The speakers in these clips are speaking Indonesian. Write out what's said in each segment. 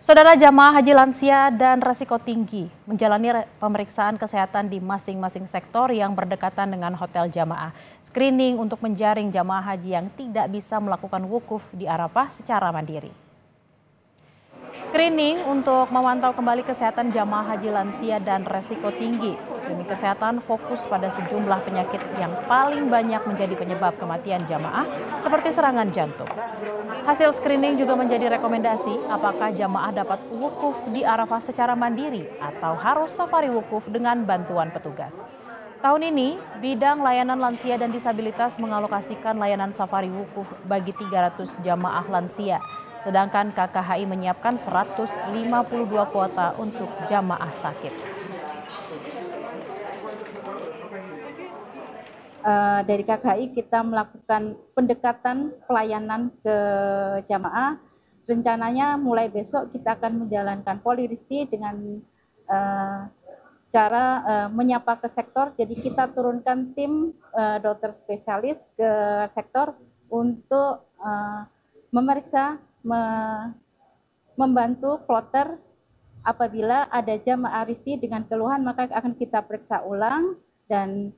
Saudara jamaah haji lansia dan resiko tinggi menjalani pemeriksaan kesehatan di masing-masing sektor yang berdekatan dengan hotel jamaah. Screening untuk menjaring jamaah haji yang tidak bisa melakukan wukuf di Arafah secara mandiri. Screening untuk memantau kembali kesehatan jamaah haji lansia dan resiko tinggi. Screening kesehatan fokus pada sejumlah penyakit yang paling banyak menjadi penyebab kematian jamaah seperti serangan jantung. Hasil screening juga menjadi rekomendasi apakah jamaah dapat wukuf di Arafah secara mandiri atau harus safari wukuf dengan bantuan petugas. Tahun ini, bidang layanan lansia dan disabilitas mengalokasikan layanan safari wukuf bagi 300 jamaah lansia Sedangkan KKHI menyiapkan 152 kuota untuk jamaah sakit. Eh, dari KKHI kita melakukan pendekatan pelayanan ke jamaah. Rencananya mulai besok kita akan menjalankan poliristi dengan eh, cara eh, menyapa ke sektor. Jadi kita turunkan tim dokter spesialis ke sektor untuk memeriksa me membantu kloter apabila ada jamaah aristi dengan keluhan maka akan kita periksa ulang dan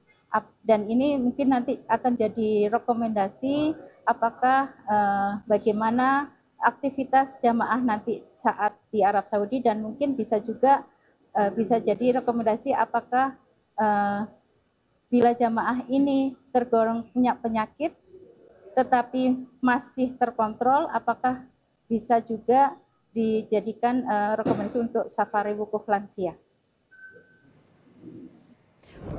dan ini mungkin nanti akan jadi rekomendasi apakah eh, bagaimana aktivitas jamaah nanti saat di Arab Saudi dan mungkin bisa juga eh, bisa jadi rekomendasi apakah eh, bila jamaah ini tergolong punya penyakit tetapi masih terkontrol apakah bisa juga dijadikan uh, rekomendasi untuk safari wukuf lansia.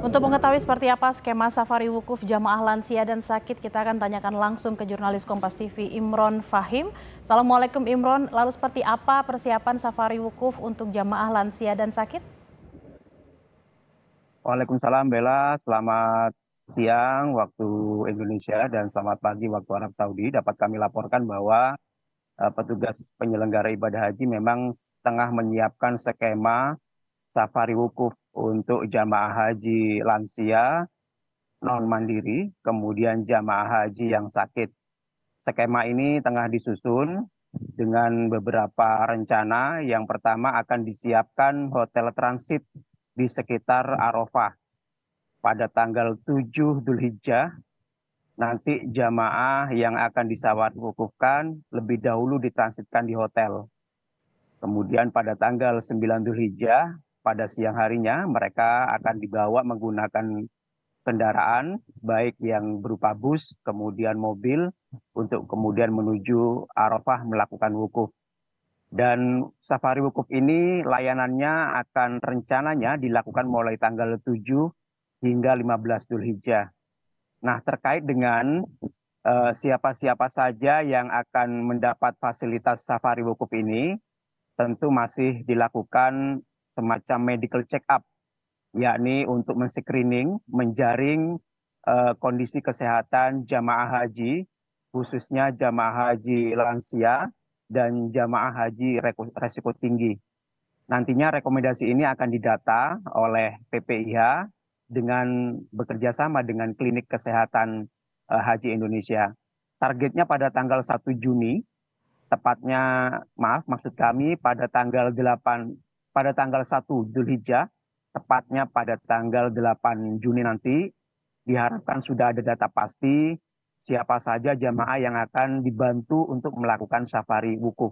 Untuk mengetahui seperti apa skema safari wukuf jamaah lansia dan sakit, kita akan tanyakan langsung ke jurnalis Kompas TV Imron Fahim. Assalamualaikum Imron, lalu seperti apa persiapan safari wukuf untuk jamaah lansia dan sakit? Waalaikumsalam Bella, selamat siang waktu Indonesia dan selamat pagi waktu Arab Saudi. Dapat kami laporkan bahwa Eh, petugas penyelenggara ibadah haji memang tengah menyiapkan skema safari wukuf untuk jamaah haji lansia non mandiri, kemudian jamaah haji yang sakit. Skema ini tengah disusun dengan beberapa rencana. Yang pertama akan disiapkan hotel transit di sekitar Arafah pada tanggal 7 Dzulhijjah nanti jamaah yang akan disawat wukufkan lebih dahulu ditransitkan di hotel. Kemudian pada tanggal 9 Dzulhijjah pada siang harinya mereka akan dibawa menggunakan kendaraan baik yang berupa bus kemudian mobil untuk kemudian menuju Arafah melakukan wukuf. Dan safari wukuf ini layanannya akan rencananya dilakukan mulai tanggal 7 hingga 15 Dzulhijjah. Nah, terkait dengan eh, siapa-siapa uh, saja yang akan mendapat fasilitas safari wukuf ini, tentu masih dilakukan semacam medical check up, yakni untuk men-screening, menjaring uh, kondisi kesehatan jamaah haji, khususnya jamaah haji lansia dan jamaah haji resiko tinggi. Nantinya rekomendasi ini akan didata oleh PPIH dengan bekerja sama dengan klinik kesehatan eh, haji Indonesia. Targetnya pada tanggal 1 Juni, tepatnya maaf maksud kami pada tanggal 8 pada tanggal 1 Dzulhijjah, tepatnya pada tanggal 8 Juni nanti diharapkan sudah ada data pasti siapa saja jamaah yang akan dibantu untuk melakukan safari wukuf.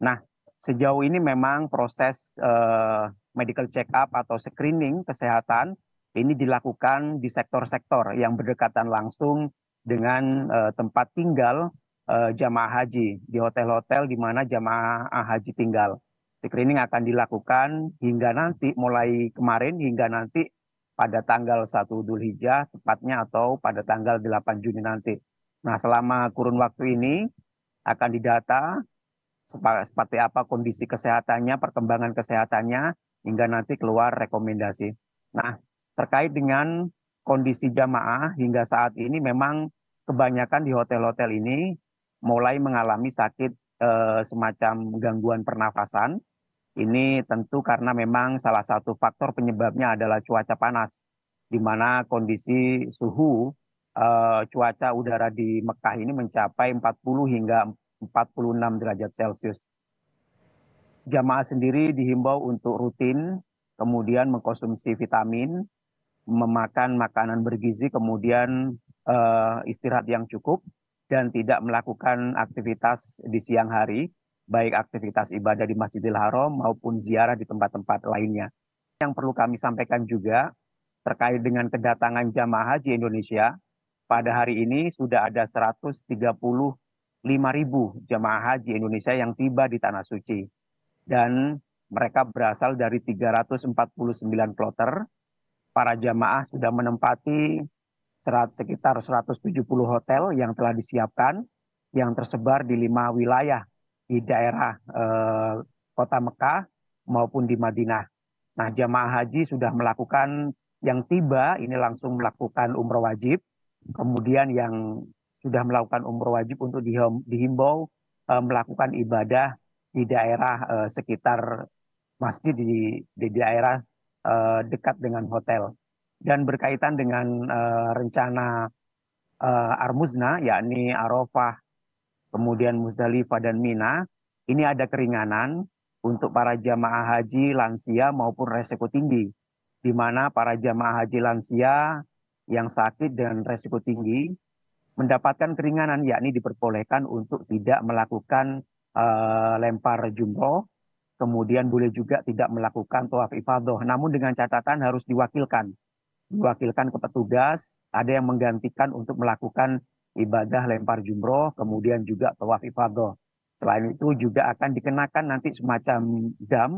Nah, sejauh ini memang proses eh, medical check up atau screening kesehatan ini dilakukan di sektor sektor yang berdekatan langsung dengan eh, tempat tinggal eh, jamaah haji di hotel-hotel di mana jamaah haji tinggal. Screening akan dilakukan hingga nanti mulai kemarin hingga nanti pada tanggal 1 Dhul Hijjah tepatnya atau pada tanggal 8 Juni nanti. Nah selama kurun waktu ini akan didata seperti apa kondisi kesehatannya, perkembangan kesehatannya hingga nanti keluar rekomendasi. Nah terkait dengan kondisi jamaah hingga saat ini memang kebanyakan di hotel-hotel ini mulai mengalami sakit e, semacam gangguan pernafasan. Ini tentu karena memang salah satu faktor penyebabnya adalah cuaca panas, di mana kondisi suhu e, cuaca udara di Mekah ini mencapai 40 hingga 46 derajat Celcius. Jamaah sendiri dihimbau untuk rutin kemudian mengkonsumsi vitamin memakan makanan bergizi, kemudian uh, istirahat yang cukup, dan tidak melakukan aktivitas di siang hari, baik aktivitas ibadah di Masjidil Haram maupun ziarah di tempat-tempat lainnya. Yang perlu kami sampaikan juga terkait dengan kedatangan jamaah haji Indonesia, pada hari ini sudah ada 135 ribu jamaah haji Indonesia yang tiba di Tanah Suci. Dan mereka berasal dari 349 kloter, para jamaah sudah menempati serat, sekitar 170 hotel yang telah disiapkan yang tersebar di lima wilayah di daerah eh, kota Mekah maupun di Madinah. Nah, jamaah haji sudah melakukan yang tiba ini langsung melakukan umroh wajib, kemudian yang sudah melakukan umroh wajib untuk dihimbau eh, melakukan ibadah di daerah eh, sekitar masjid di, di daerah uh, dekat dengan hotel dan berkaitan dengan uh, rencana uh, Armuzna yakni Arafah kemudian Muzdalifah dan Mina ini ada keringanan untuk para jamaah haji lansia maupun resiko tinggi di mana para jamaah haji lansia yang sakit dan resiko tinggi mendapatkan keringanan yakni diperbolehkan untuk tidak melakukan uh, lempar jumroh Kemudian boleh juga tidak melakukan tawaf ifadoh. namun dengan catatan harus diwakilkan. Diwakilkan ke petugas, ada yang menggantikan untuk melakukan ibadah lempar jumroh, kemudian juga tawaf ifadoh. Selain itu juga akan dikenakan nanti semacam dam,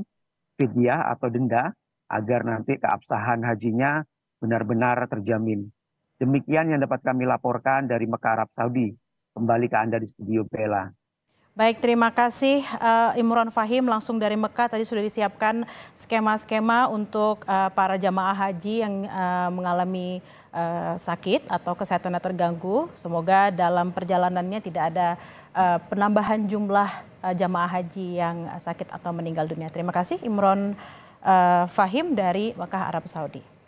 fidyah atau denda, agar nanti keabsahan hajinya benar-benar terjamin. Demikian yang dapat kami laporkan dari Mekah Arab Saudi. Kembali ke Anda di studio Bella. Baik, terima kasih uh, eh, Imron Fahim langsung dari Mekah tadi sudah disiapkan skema-skema untuk uh, para jamaah haji yang uh, mengalami uh, sakit atau kesehatannya terganggu. Semoga dalam perjalanannya tidak ada uh, penambahan jumlah uh, jamaah haji yang sakit atau meninggal dunia. Terima kasih Imron uh, Fahim dari Mekah Arab Saudi.